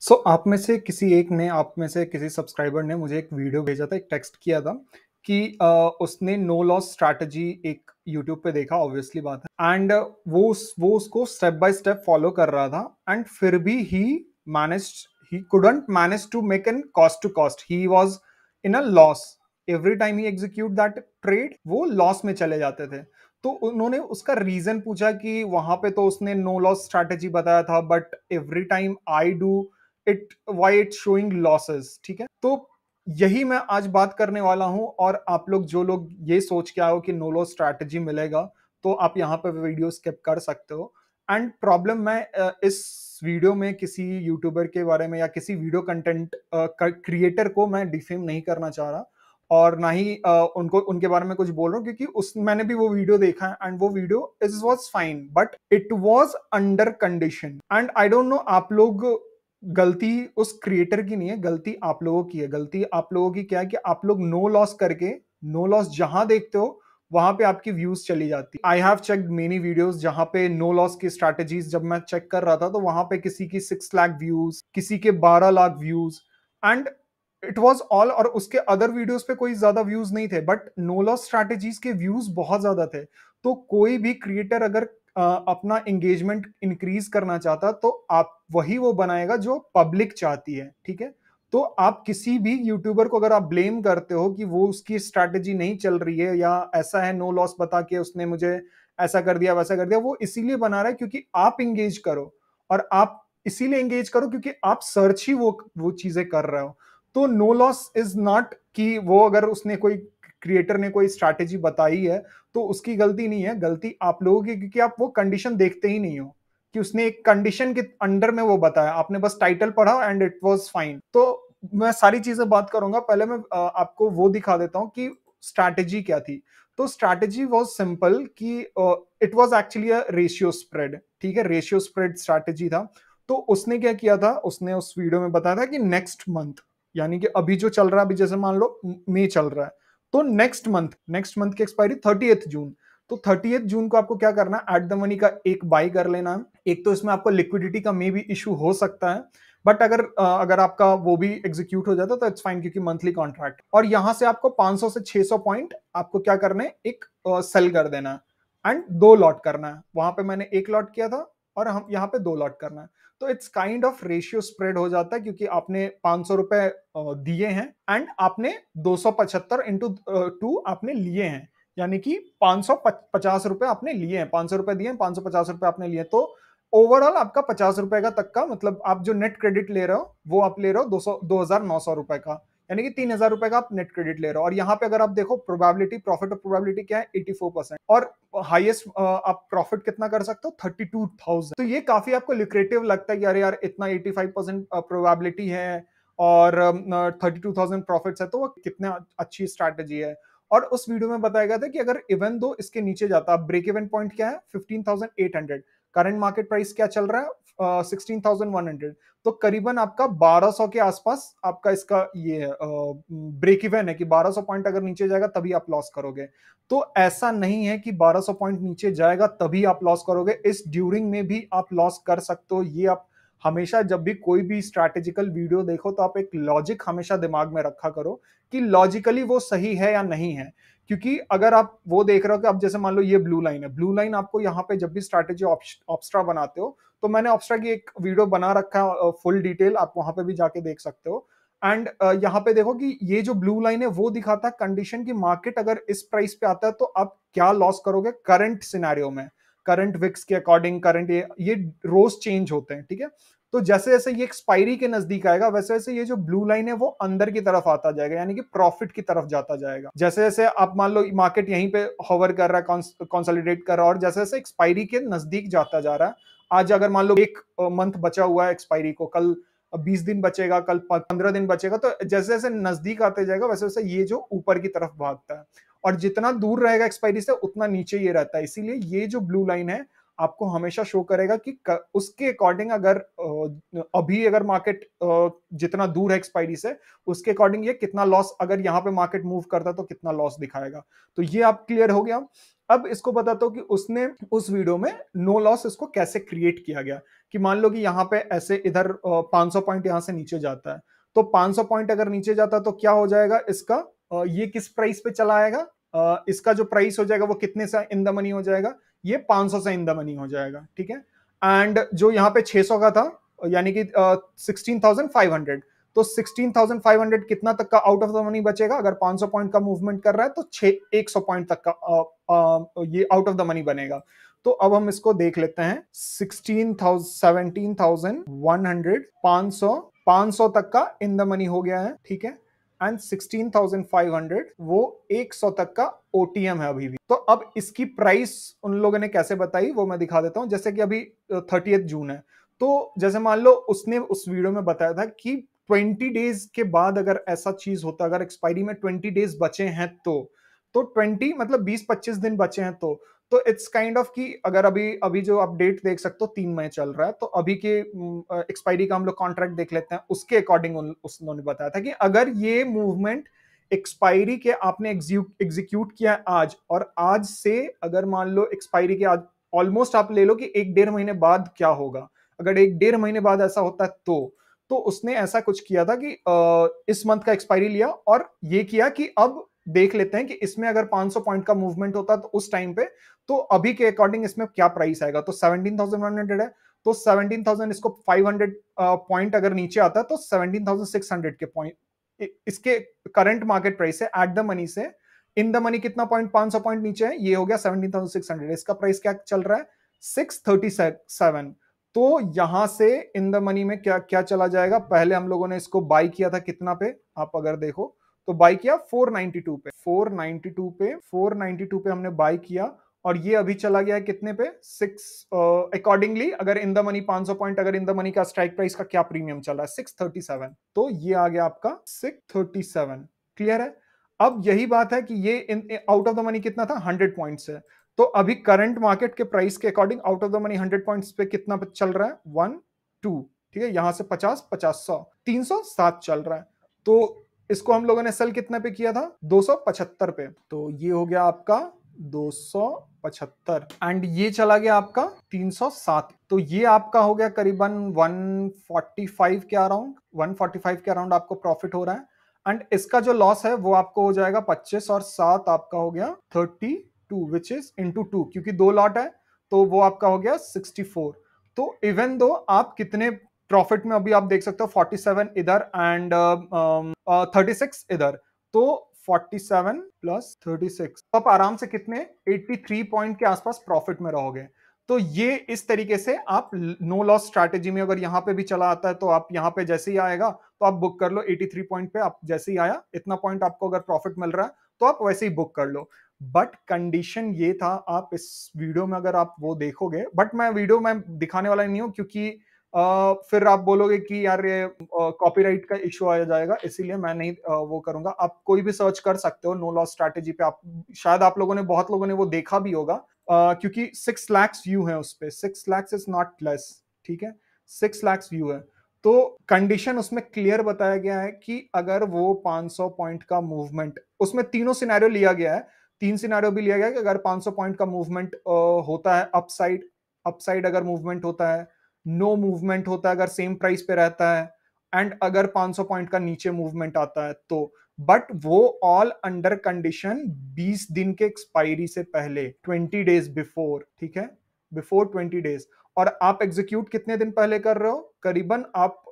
सो so, आप में से किसी एक ने आप में से किसी सब्सक्राइबर ने मुझे एक वीडियो भेजा था एक टेक्स्ट किया था कि आ, उसने नो लॉस स्ट्रैटेजी एक यूट्यूब पे देखा ऑब्वियसली बात है एंड वो वो उसको स्टेप बाय स्टेप फॉलो कर रहा था एंड फिर भी he manage he couldn't manage to make an cost to cost he was in a loss every time he execute that trade वो लॉस में चले जाते थे तो उन्होंने उसका रीजन पूछा कि वहां पे तो उसने नो लॉस स्ट्रैटेजी बताया था but every time I do it why it showing losses ठीक है तो यही मैं आज बात करने वाला हूं और आप लोग जो लोग ये सोच के आओ कि नो लॉस स्ट्रैटेजी मिलेगा तो आप यहाँ पर वीडियो स्किप कर सकते हो एंड प्रॉब्लम मैं इस वीडियो में किसी यूट्यूबर के बारे में या किसी वीडियो कंटेंट क्रिएटर को मैं डिफेम नहीं करना चाह रहा और ना ही उनको उनके बारे में कुछ बोल रहा हूँ क्योंकि उस मैंने भी वो वीडियो देखा है एंड वो video is was fine but it was under condition and I don't know आप लोग गलती उस क्रिएटर की नहीं है गलती आप लोगों की है गलती आप लोगों की क्या है कि आप लोग नो लॉस करके नो लॉस जहां देखते हो वहां पे आपकी व्यूज चली जाती I have check many videos जहां पे नो लॉस की स्ट्रैटेजीज जब मैं चेक कर रहा था तो वहां पे किसी की सिक्स लाख व्यूज किसी के बारह lakh views and it was all और उसके अदर वीडियोज पे कोई ज्यादा व्यूज नहीं थे बट नो लॉस स्ट्रेटेजीज के व्यूज बहुत ज्यादा थे तो कोई भी क्रिएटर अगर अपना एंगेजमेंट इंक्रीज करना चाहता तो आप वही वो बनाएगा जो पब्लिक चाहती है ठीक है तो आप किसी भी यूट्यूबर को अगर आप ब्लेम करते हो कि वो उसकी स्ट्रैटेजी नहीं चल रही है या ऐसा है नो लॉस बता के उसने मुझे ऐसा कर दिया वैसा कर दिया वो इसीलिए बना रहा है क्योंकि आप इंगेज करो और आप इसीलिए इंगेज करो क्योंकि आप सर्च ही वो वो चीजें कर रहे हो तो नो लॉस इज नॉट कि वो अगर उसने कोई क्रिएटर ने कोई स्ट्रैटेजी बताई है तो उसकी गलती नहीं है गलती आप लोगों की क्योंकि आप वो कंडीशन देखते ही नहीं हो कि उसने एक कंडीशन के अंडर में वो बताया आपने बस टाइटल पढ़ा एंड इट वॉज फाइन तो मैं सारी चीजें बात करूंगा पहले मैं आपको वो दिखा देता हूँ कि स्ट्रैटेजी क्या थी तो स्ट्रैटेजी वॉज सिंपल कि it was actually a ratio spread ठीक है रेशियो स्प्रेड स्ट्रैटेजी था तो उसने क्या किया था उसने उस वीडियो में बताया था कि नेक्स्ट मंथ यानी कि अभी जो चल रहा है अभी जैसे मान लो मई चल रहा है तो नेक्स्ट मंथ नेक्स्ट मंथ की एक्सपायरी थर्टी जून तो थर्टी जून को आपको क्या करना है एट द मनी का एक बाई कर लेना है एक तो इसमें आपको लिक्विडिटी का मे भी इशू हो सकता है बट अगर अगर आपका वो भी एग्जीक्यूट हो जाता तो इट्स फाइन क्योंकि मंथली कॉन्ट्रैक्ट और यहां से आपको 500 से 600 पॉइंट आपको क्या करने एक सेल कर देना एंड दो लॉट करना है वहां पे मैंने एक लॉट किया था और हम यहाँ पे दो लॉट करना है तो it's kind of ratio spread हो जाता है क्योंकि आपने पांच सौ रुपए दिए हैं एंड आपने दो सौ पचहत्तर इंटू टू आपने लिए हैं यानी कि पांच सौ पचास रुपए आपने लिए हैं पांच सौ रुपए दिए हैं पांच सौ पचास रुपए आपने लिए तो ओवरऑल आपका पचास रुपए का तक का मतलब आप जो नेट क्रेडिट ले रहे हो वो आप ले रहे हो दो सौ दो हजार नौ सौ रुपए का यानी कि तीन हजार रुपए का आप नेट क्रेडिट ले रहे हो और यहाँ पे अगर आप देखो प्रोबेबिलिटी प्रॉफिट ऑफ प्रोबेबिलिटी क्या है एटी फोर परसेंट और हाईएस्ट आप प्रॉफिट कितना कर सकते हो थर्टी टू थाउजेंड तो ये काफी आपको लिक्रेटिव लगता है कि अरे यार इतना एटी फाइव परसेंट प्रोबेबिलिटी है और थर्टी टू थाउजेंड प्रॉफिट है तो वो कितना अच्छी स्ट्रैटेजी है और उस वीडियो में बताया गया था कि अगर इवन दो इसके नीचे जाता ब्रेक इवन पॉइंट क्या है fifteen thousand eight hundred current market price क्या चल रहा है सिक्सटीन थाउजेंड वन हंड्रेड तो करीबन आपका 1200 के आसपास आपका इसका ये है ब्रेक इवन है कि 1200 पॉइंट अगर नीचे जाएगा तभी आप लॉस करोगे तो ऐसा नहीं है कि 1200 पॉइंट नीचे जाएगा तभी आप लॉस करोगे इस ड्यूरिंग में भी आप लॉस कर सकते हो ये आप हमेशा जब भी कोई भी स्ट्रैटेजिकल वीडियो देखो तो आप एक लॉजिक हमेशा दिमाग में रखा करो कि लॉजिकली वो सही है या नहीं है क्योंकि अगर आप वो देख रहे हो कि अब जैसे मान लो ये ब्लू लाइन है ब्लू लाइन आपको यहाँ पे जब भी स्ट्रैटेजी ऑप्स्ट्रा बनाते हो तो मैंने ऑप्स्ट्रा की एक वीडियो बना रखा है फुल डिटेल आप वहां पे भी जाके देख सकते हो एंड uh, यहाँ पे देखो कि ये जो ब्लू लाइन है वो दिखाता है कंडीशन की मार्केट अगर इस प्राइस पे आता है तो आप क्या लॉस करोगे करंट सिनारियो में करंट विक्स के अकॉर्डिंग करंट ये ये रोज चेंज होते हैं ठीक है तो जैसे जैसे ये एक्सपायरी के नजदीक आएगा वैसे वैसे ये जो ब्लू लाइन है वो अंदर की तरफ आता जाएगा यानी कि प्रॉफिट की तरफ जाता जाएगा जैसे जैसे आप मान लो मार्केट यहीं पे होवर कर रहा है कंसोलिडेट कर रहा है और जैसे जैसे एक्सपायरी के नजदीक जाता जा रहा है आज अगर मान लो एक मंथ बचा हुआ है एक्सपायरी को कल बीस दिन बचेगा कल पंद्रह दिन बचेगा तो जैसे जैसे नजदीक आते जाएगा वैसे वैसे ये जो ऊपर की तरफ भागता है और जितना दूर रहेगा एक्सपायरी से उतना नीचे ये रहता है इसीलिए ये जो ब्लू लाइन है आपको हमेशा शो करेगा कि उसके अकॉर्डिंग अगर अभी अगर मार्केट जितना दूर है एक्सपायरी से उसके अकॉर्डिंग ये कितना लॉस अगर यहाँ पे मार्केट मूव करता तो कितना लॉस दिखाएगा तो ये आप क्लियर हो गया अब इसको बताता हूँ कि उसने उस वीडियो में नो no लॉस इसको कैसे क्रिएट किया गया कि मान लो कि यहाँ पे ऐसे इधर 500 पॉइंट यहाँ से नीचे जाता है तो 500 पॉइंट अगर नीचे जाता तो क्या हो जाएगा इसका ये किस प्राइस पे चला आएगा इसका जो प्राइस हो जाएगा वो कितने से इन द मनी हो जाएगा ये 500 से इन द मनी हो जाएगा ठीक है एंड जो यहाँ पे 600 का था यानी कि सिक्सटीन थाउजेंड फाइव हंड्रेड तो 16,500 कितना तक का आउट ऑफ द मनी बचेगा अगर 500 पॉइंट का मूवमेंट कर रहा है तो छः 100 पॉइंट तक का आ, आ, ये आउट ऑफ द मनी बनेगा तो अब हम इसको देख लेते हैं sixteen thousand thousand seventeen one hundred पांच सौ पांच सौ तक का इन द मनी हो गया है ठीक है एंड 16,500 वो 100 तक का ओटीएम है अभी भी तो अब इसकी प्राइस उन लोगों ने कैसे बताई वो मैं दिखा देता हूँ जैसे कि अभी थर्टी जून है तो जैसे मान लो उसने उस वीडियो में बताया था कि 20 डेज के बाद अगर ऐसा चीज होता अगर एक्सपायरी में 20 डेज बचे हैं तो तो 20 मतलब 20-25 दिन बचे हैं तो तो इट्स काइंड ऑफ कि अगर अभी अभी जो अपडेट देख सकते हो तीन मई चल रहा है तो अभी के एक्सपायरी का हम लोग कॉन्ट्रैक्ट देख लेते हैं उसके अकॉर्डिंग उन्होंने बताया था कि अगर ये मूवमेंट एक्सपायरी के आपने एग्जीक्यूट किया है आज और आज से अगर मान लो एक्सपायरी के आज ऑलमोस्ट आप ले लो कि एक डेढ़ महीने बाद क्या होगा अगर एक डेढ़ महीने बाद ऐसा होता है तो तो उसने ऐसा कुछ किया था कि इस मंथ का एक्सपायरी लिया और ये किया कि अब देख लेते हैं कि इसमें अगर 500 पॉइंट का मूवमेंट होता तो उस टाइम पे तो अभी के अकॉर्डिंग इसमें क्या प्राइस आएगा तो 17,100 है तो 17,000 इसको 500 पॉइंट अगर नीचे आता तो है तो 17,600 के पॉइंट इसके करंट मार्केट प्राइस है एट द मनी से इन द मनी कितना पॉइंट 500 पॉइंट नीचे है ये हो गया 17,600 इसका प्राइस क्या चल रहा है 637 तो यहां से इन द मनी में क्या क्या चला जाएगा पहले हम लोगों ने इसको बाई किया था कितना पे आप अगर देखो तो बाई किया 492 पे 492 पे 492 पे हमने बाई किया और ये अभी चला गया है कितने पे सिक्स अकॉर्डिंगली uh, अगर इन द मनी 500 पॉइंट अगर इन द मनी का स्ट्राइक प्राइस का क्या प्रीमियम चल रहा है 637 तो ये आ गया आपका 637 क्लियर है अब यही बात है कि ये in out of the money कितना था 100 पॉइंट्स है तो अभी करंट मार्केट के प्राइस के according out of the money 100 points पे कितना पे चल रहा है वन टू ठीक है यहां से पचास पचास सौ तीन सौ सात चल रहा है तो इसको हम लोगों ने सेल कितना पे किया था 275 पे तो ये हो गया आपका 275 एंड ये चला गया आपका 307 तो ये आपका हो गया करीबन 145 के अराउंड 145 के अराउंड आपको प्रॉफिट हो रहा है एंड इसका जो लॉस है वो आपको हो जाएगा 25 और 7 आपका हो गया 32 two which is into two क्योंकि दो लॉट है तो वो आपका हो गया 64 तो इवन दो आप कितने प्रॉफिट में अभी आप देख सकते हो 47 इधर एंड थर्टी सिक्स इधर तो 47 प्लस 36 तो आप आराम से कितने 83 पॉइंट के आसपास प्रॉफिट में रहोगे तो ये इस तरीके से आप नो लॉस स्ट्रैटेजी में अगर यहाँ पे भी चला आता है तो आप यहाँ पे जैसे ही आएगा तो आप बुक कर लो 83 पॉइंट पे आप जैसे ही आया इतना पॉइंट आपको अगर प्रॉफिट मिल रहा है तो आप वैसे ही बुक कर लो बट कंडीशन ये था आप इस वीडियो में अगर आप वो देखोगे बट मैं वीडियो में दिखाने वाला नहीं हूँ क्योंकि फिर आप बोलोगे कि यार ये कॉपीराइट का इश्यू आ जाएगा इसीलिए मैं नहीं आ, वो करूंगा आप कोई भी सर्च कर सकते हो नो लॉस स्ट्रैटेजी पे आप शायद आप लोगों ने बहुत लोगों ने वो देखा भी होगा क्योंकि सिक्स लैक्स व्यू है उस पर six lakhs is not less ठीक है सिक्स लैक्स व्यू है तो कंडीशन उसमें क्लियर बताया गया है कि अगर वो 500 पॉइंट का मूवमेंट उसमें तीनों सिनेरियो लिया गया है तीन सिनेरियो भी लिया गया है कि अगर 500 पॉइंट का मूवमेंट होता है अपसाइड अपसाइड अगर मूवमेंट होता है नो मूवमेंट होता है अगर सेम प्राइस पे रहता है एंड अगर 500 पॉइंट का नीचे मूवमेंट आता है तो बट वो ऑल अंडर कंडीशन 20 दिन के एक्सपायरी से पहले 20 डेज बिफोर ठीक है बिफोर 20 डेज और आप एग्जीक्यूट कितने दिन पहले कर रहे हो करीबन आप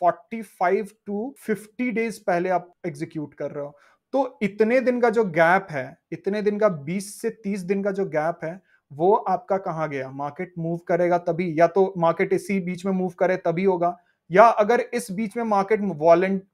forty five to fifty days पहले आप एग्जीक्यूट कर रहे हो तो इतने दिन का जो गैप है इतने दिन का बीस से तीस दिन का जो गैप है वो आपका कहाँ गया मार्केट मूव करेगा तभी या तो मार्केट इसी बीच में मूव करे तभी होगा या अगर इस बीच में मार्केट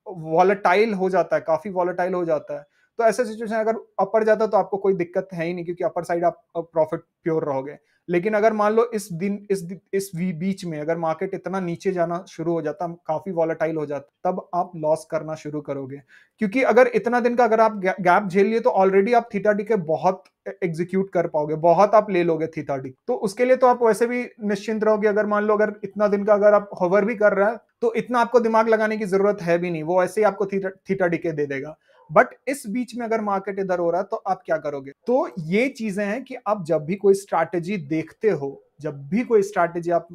वॉलेटाइल हो जाता है काफी वॉलेटाइल हो जाता है तो ऐसे सिचुएशन अगर अपर जाता तो आपको कोई दिक्कत है ही नहीं क्योंकि अपर साइड आप प्रॉफिट प्योर रहोगे लेकिन अगर मान लो इस दिन इस इस वी बीच में अगर मार्केट इतना नीचे जाना शुरू हो जाता काफी वॉलेटाइल हो जाता तब आप लॉस करना शुरू करोगे क्योंकि अगर इतना दिन का अगर आप गैप झेल लिए तो ऑलरेडी आप थीटा डी के बहुत एग्जीक्यूट e, कर पाओगे बहुत आप ले लोगे थीटा डी तो उसके लिए तो आप वैसे भी निश्चिंत रहोगे अगर मान लो अगर इतना दिन का अगर आप होवर भी कर रहा है तो इतना आपको दिमाग लगाने की जरूरत है भी नहीं वो ऐसे ही आपको थीटा, थीटा डी के दे देगा बट इस बीच में अगर मार्केट इधर हो रहा है तो आप क्या करोगे तो ये चीजें हैं कि आप जब भी कोई स्ट्रैटेजी देखते हो जब भी कोई स्ट्रैटेजी आप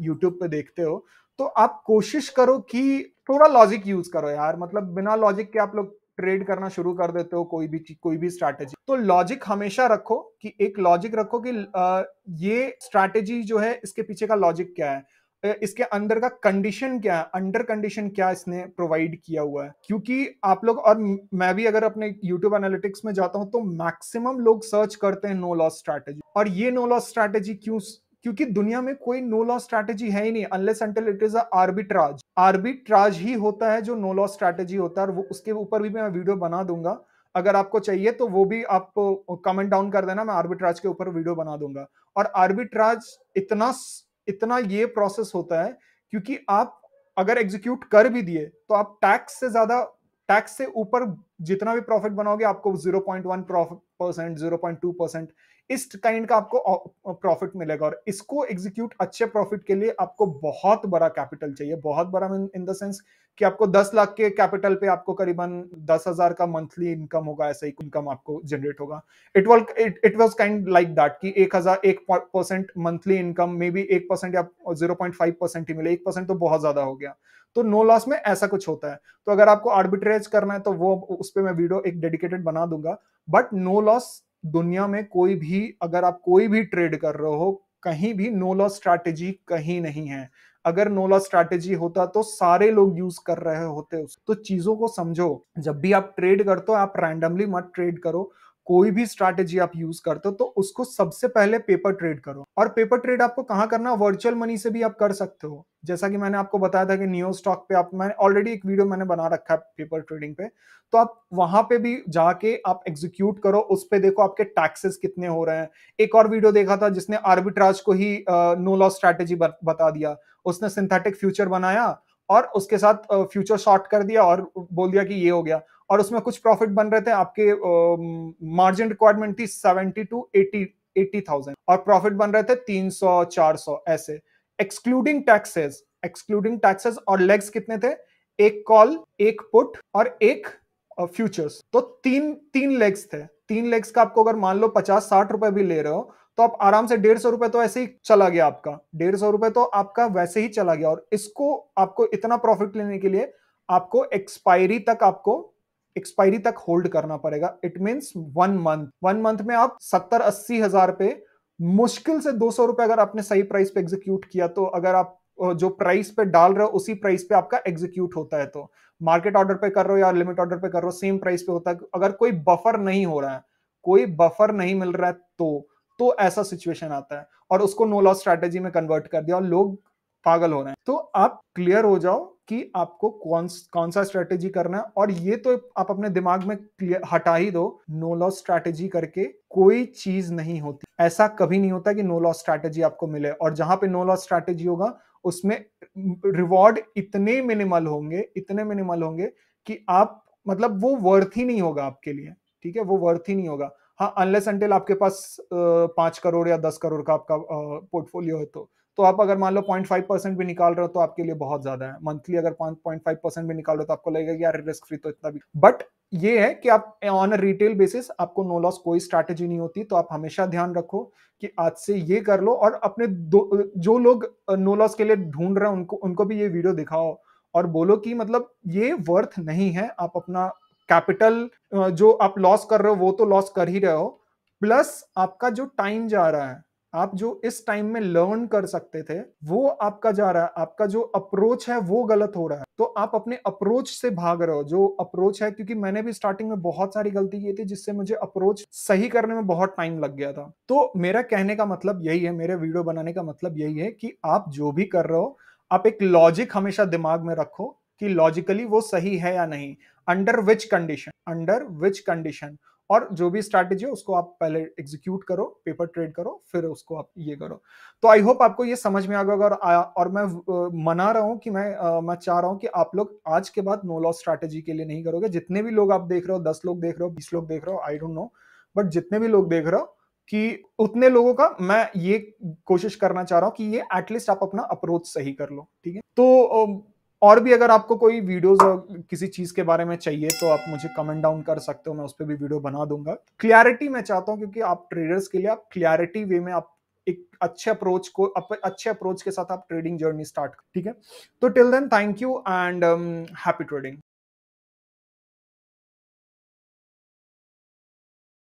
यूट्यूब पे देखते हो तो आप कोशिश करो कि थोड़ा लॉजिक यूज करो यार मतलब बिना लॉजिक के आप लोग ट्रेड करना शुरू कर देते हो कोई भी कोई भी स्ट्रैटेजी तो लॉजिक हमेशा रखो कि एक लॉजिक रखो कि ये स्ट्रैटेजी जो है इसके पीछे का लॉजिक क्या है इसके अंदर का कंडीशन क्या है अंडर कंडीशन क्या इसने प्रोवाइड किया हुआ है क्योंकि आप लोग और मैं भी अगर अपने YouTube एनालिटिक्स में जाता हूं तो मैक्सिमम लोग सर्च करते हैं नो लॉस स्ट्रैटेजी और ये नो लॉस स्ट्रैटेजी क्यों क्योंकि दुनिया में कोई नो लॉस स्ट्रैटेजी है ही नहीं unless until it is arbitrage arbitrage ही होता है जो नो लॉस स्ट्रैटेजी होता है और उसके ऊपर भी मैं वीडियो बना दूंगा अगर आपको चाहिए तो वो भी आप कमेंट डाउन कर देना मैं आर्बिट्राज के ऊपर वीडियो बना दूंगा और आर्बिट्राज इतना इतना ये प्रोसेस होता है क्योंकि आप अगर एग्जीक्यूट कर भी दिए तो आप टैक्स से ज्यादा टैक्स से ऊपर जितना भी प्रॉफिट बनाओगे आपको 0.1 परसेंट जीरो परसेंट इस काइंड का आपको प्रॉफिट मिलेगा और इसको एग्जीक्यूट अच्छे प्रॉफिट के लिए आपको बहुत बड़ा कैपिटल चाहिए बहुत बड़ा इन द सेंस कि आपको 10 लाख के कैपिटल पे आपको करीबन दस हजार का मंथली इनकम होगा ऐसा ही इनकम आपको जनरेट होगा it wall it was kind like that कि एक हजार एक percent monthly income may be एक परसेंट या जीरो पॉइंट फाइव परसेंट ही मिले एक परसेंट तो बहुत ज्यादा हो गया तो नो लॉस में ऐसा कुछ होता है तो अगर आपको आर्बिट्रेज करना है तो वो उस पर मैं वीडियो एक डेडिकेटेड बना दूंगा बट नो लॉस दुनिया में कोई भी अगर आप कोई भी ट्रेड कर रहे हो कहीं भी नो लॉस स्ट्रैटेजी कहीं नहीं है अगर नो लॉस स्ट्रैटेजी होता तो सारे लोग यूज कर रहे होते उस तो चीजों को समझो जब भी आप ट्रेड करते हो आप रैंडमली मत ट्रेड करो कोई भी स्ट्रैटेजी आप यूज करते हो तो उसको सबसे पहले पेपर ट्रेड करो और पेपर ट्रेड आपको कहाँ करना वर्चुअल मनी से भी आप कर सकते हो जैसा कि मैंने आपको बताया था कि नियो स्टॉक पे आप मैंने ऑलरेडी एक वीडियो मैंने बना रखा है पेपर ट्रेडिंग पे तो आप वहां पे भी जाके आप एग्जीक्यूट करो उस पर देखो आपके टैक्सेस कितने हो रहे हैं एक और वीडियो देखा था जिसने आर्बिट्राज को ही नो लॉस स्ट्रैटेजी बता दिया उसने सिंथेटिक फ्यूचर बनाया और उसके साथ फ्यूचर शॉर्ट कर दिया और बोल दिया कि ये हो गया और उसमें कुछ प्रॉफिट बन रहे थे आपके मार्जिन रिक्वायरमेंट थी seventy two eighty eighty thousand और प्रॉफिट बन रहे थे तीन सौ चार सौ ऐसे एक्सक्लूडिंग टैक्सेस एक्सक्लूडिंग टैक्सेस और लेग्स कितने थे एक कॉल एक पुट और एक फ्यूचर्स तो तीन तीन लेग्स थे तीन लेग्स का आपको अगर मान लो पचास साठ रुपए भी ले रहे हो तो आप आराम से डेढ़ सौ रुपए तो ऐसे ही चला गया आपका डेढ़ सौ रुपए तो आपका वैसे ही चला गया और इसको आपको इतना प्रॉफिट लेने के लिए आपको एक्सपायरी तक आपको एक्सपायरी तक होल्ड करना पड़ेगा it means one month one month में आप सत्तर अस्सी हजार पे मुश्किल से दो सौ रुपए अगर आपने सही प्राइस पे एग्जीक्यूट किया तो अगर आप जो प्राइस पे डाल रहे हो उसी प्राइस पे आपका एग्जीक्यूट होता है तो मार्केट ऑर्डर पे कर रहे हो या लिमिट ऑर्डर पे कर रहे हो सेम प्राइस पे होता है अगर कोई बफर नहीं हो रहा है कोई बफर नहीं मिल रहा है तो तो ऐसा सिचुएशन आता है और उसको नो लॉस स्ट्रेटेजी में कन्वर्ट कर दिया और लोग पागल हो रहे हैं तो आप क्लियर हो जाओ कि आपको कौन कौन सा स्ट्रेटेजी करना है और ये तो आप अपने दिमाग में क्लियर हटा ही दो नो लॉस स्ट्रेटेजी करके कोई चीज नहीं होती ऐसा कभी नहीं होता कि नो लॉस स्ट्रेटेजी आपको मिले और जहां पे नो लॉस स्ट्रेटेजी होगा उसमें रिवॉर्ड इतने मिनिमल होंगे इतने मिनिमल होंगे कि आप मतलब वो वर्थ ही नहीं होगा आपके लिए ठीक है वो वर्थ ही नहीं होगा हाँ अनलेस अनटिल आपके पास पांच करोड़ या दस करोड़ का आपका पोर्टफोलियो है तो तो आप अगर मान लो पॉइंट फाइव परसेंट भी निकाल रहे हो तो आपके लिए बहुत ज्यादा है मंथली अगर पॉइंट फाइव परसेंट भी निकाल रहे हो तो आपको लगेगा यार रिस्क फ्री तो इतना भी बट ये है कि आप ऑन अ रिटेल बेसिस आपको नो लॉस कोई स्ट्रैटेजी नहीं होती तो आप हमेशा ध्यान रखो कि आज से ये कर लो और अपने दो जो लोग नो लॉस के लिए ढूंढ रहे हैं उनको उनको भी ये वीडियो दिखाओ और बोलो कि मतलब ये वर्थ नहीं है आप अपना कैपिटल जो आप लॉस कर रहे हो वो तो लॉस कर ही रहे हो प्लस आपका जो टाइम जा रहा है आप जो इस टाइम में लर्न कर सकते थे वो आपका जा रहा है आपका जो अप्रोच है वो गलत हो रहा है तो आप अपने अप्रोच से भाग रहे हो जो अप्रोच है क्योंकि मैंने भी स्टार्टिंग में बहुत सारी गलती की थी जिससे मुझे अप्रोच सही करने में बहुत टाइम लग गया था तो मेरा कहने का मतलब यही है मेरे वीडियो बनाने का मतलब यही है कि आप जो भी कर रहे हो आप एक लॉजिक हमेशा दिमाग में रखो कि लॉजिकली वो सही है या नहीं under which condition under which condition और जो भी स्ट्रैटेजी है उसको आप पहले एग्जीक्यूट करो पेपर ट्रेड करो फिर उसको आप ये करो तो आई होप आपको ये समझ में आ गया और और मैं मना रहा हूँ कि मैं मैं चाह रहा हूँ कि आप लोग आज के बाद नो लॉस स्ट्रैटेजी के लिए नहीं करोगे जितने भी लोग आप देख रहे हो दस लोग देख रहे हो बीस लोग देख रहे हो आई डोंट नो बट जितने भी लोग देख रहे हो कि उतने लोगों का मैं ये कोशिश करना चाह रहा हूँ कि ये एटलीस्ट आप अपना अप्रोच सही कर लो ठीक है तो और भी अगर आपको कोई वीडियोस किसी चीज के बारे में चाहिए तो आप मुझे कमेंट डाउन कर सकते हो मैं उस पर भी वीडियो बना दूंगा क्लियरिटी मैं चाहता हूँ क्योंकि आप ट्रेडर्स के लिए आप क्लियरिटी वे में आप एक अच्छे अप्रोच को अच्छे अप्रोच के साथ आप ट्रेडिंग जर्नी स्टार्ट ठीक है तो till then thank you and happy trading